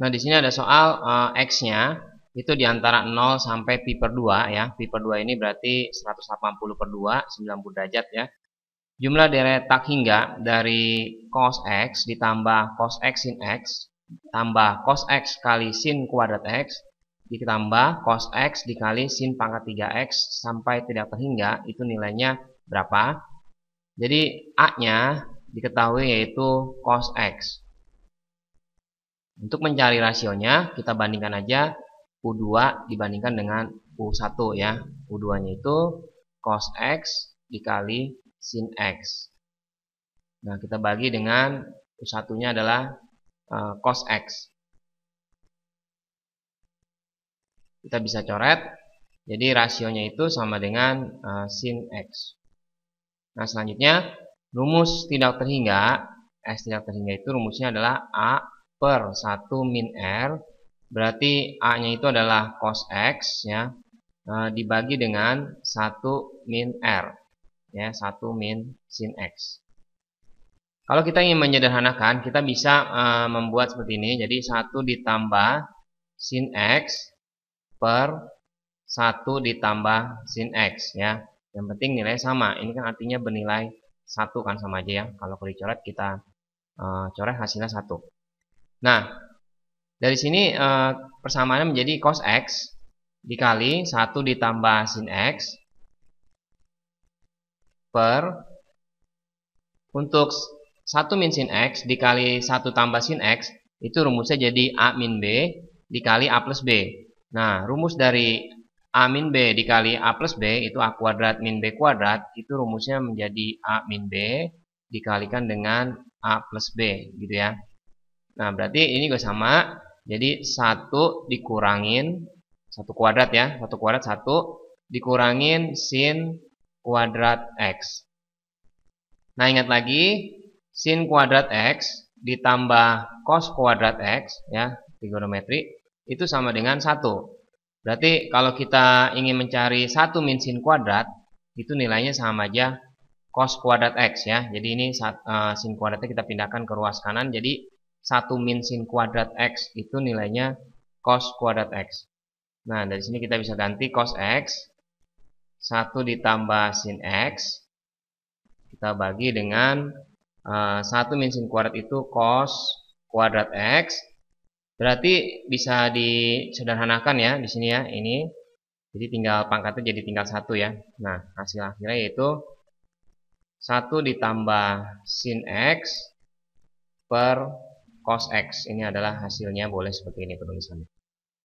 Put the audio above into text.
Nah, di sini ada soal uh, X-nya itu di antara 0 sampai pi per 2 ya. Pi per 2 ini berarti 180 per 2, 90 derajat ya. Jumlah deretak hingga dari cos X ditambah cos X sin X tambah cos X kali sin kuadrat X ditambah cos X dikali sin pangkat 3X sampai tidak terhingga itu nilainya berapa? Jadi A-nya diketahui yaitu cos X. Untuk mencari rasionya, kita bandingkan aja U2 dibandingkan dengan U1 ya. U2-nya itu cos X dikali sin X. Nah, kita bagi dengan U1-nya adalah eh, cos X. Kita bisa coret. Jadi, rasionya itu sama dengan eh, sin X. Nah, selanjutnya, rumus tidak terhingga. S tidak terhingga itu rumusnya adalah A per 1 min R berarti A-nya itu adalah cos X ya eh, dibagi dengan 1 min R ya 1 min sin X kalau kita ingin menyederhanakan kita bisa e, membuat seperti ini jadi 1 ditambah sin X per 1 ditambah sin X ya yang penting nilai sama ini kan artinya bernilai satu kan sama aja ya kalau kalau dicoret kita e, coret hasilnya satu Nah, dari sini eh, persamaannya menjadi cos x dikali 1 ditambah sin x per untuk 1 min sin x dikali 1 tambah sin x itu rumusnya jadi a min b dikali a plus b. Nah, rumus dari a min b dikali a plus b itu a kuadrat min b kuadrat itu rumusnya menjadi a min b dikalikan dengan a plus b gitu ya. Nah, berarti ini juga sama. Jadi 1 dikurangin 1 kuadrat ya. 1 kuadrat 1 dikurangin sin kuadrat X. Nah, ingat lagi. Sin kuadrat X ditambah cos kuadrat X ya, trigonometri itu sama dengan 1. Berarti kalau kita ingin mencari 1 min sin kuadrat, itu nilainya sama aja cos kuadrat X ya. Jadi ini eh, sin kuadratnya kita pindahkan ke ruas kanan. Jadi 1 min sin kuadrat X itu nilainya cos kuadrat X. Nah, dari sini kita bisa ganti cos X. 1 ditambah sin X. Kita bagi dengan uh, eh, 1 min sin kuadrat itu cos kuadrat X. Berarti bisa disederhanakan ya di sini ya, ini. Jadi tinggal pangkatnya jadi tinggal satu ya. Nah, hasil akhirnya yaitu 1 ditambah sin X per cos X. Ini adalah hasilnya boleh seperti ini penulisannya.